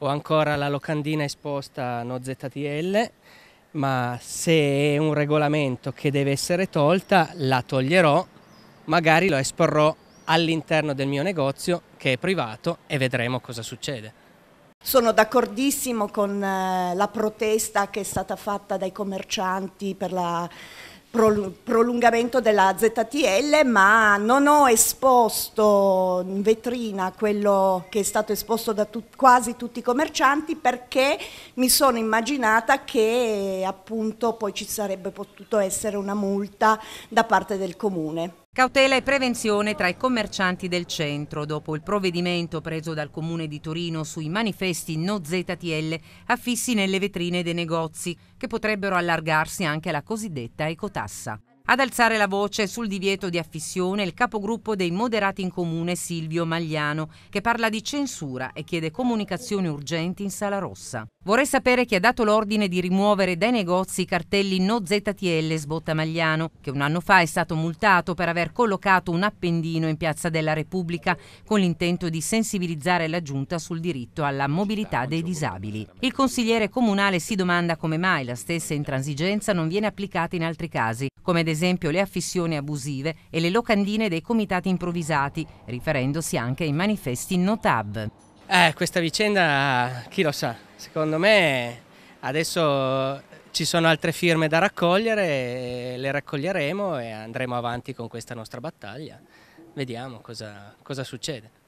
ho ancora la locandina esposta no ZTL, ma se è un regolamento che deve essere tolta, la toglierò, magari lo esporrò all'interno del mio negozio che è privato e vedremo cosa succede. Sono d'accordissimo con eh, la protesta che è stata fatta dai commercianti per la prolungamento della ZTL, ma non ho esposto in vetrina quello che è stato esposto da tu quasi tutti i commercianti perché mi sono immaginata che appunto poi ci sarebbe potuto essere una multa da parte del comune. Cautela e prevenzione tra i commercianti del centro dopo il provvedimento preso dal Comune di Torino sui manifesti no ZTL affissi nelle vetrine dei negozi, che potrebbero allargarsi anche alla cosiddetta ecotassa. Ad alzare la voce sul divieto di affissione il capogruppo dei moderati in comune Silvio Magliano, che parla di censura e chiede comunicazioni urgenti in Sala Rossa. Vorrei sapere chi ha dato l'ordine di rimuovere dai negozi i cartelli No ZTL sbotta Magliano, che un anno fa è stato multato per aver collocato un appendino in Piazza della Repubblica con l'intento di sensibilizzare la giunta sul diritto alla mobilità dei disabili. Il consigliere comunale si domanda come mai la stessa intransigenza non viene applicata in altri casi, come ad esempio le affissioni abusive e le locandine dei comitati improvvisati, riferendosi anche ai manifesti no tab. Eh, questa vicenda, chi lo sa, secondo me adesso ci sono altre firme da raccogliere, le raccoglieremo e andremo avanti con questa nostra battaglia. Vediamo cosa, cosa succede.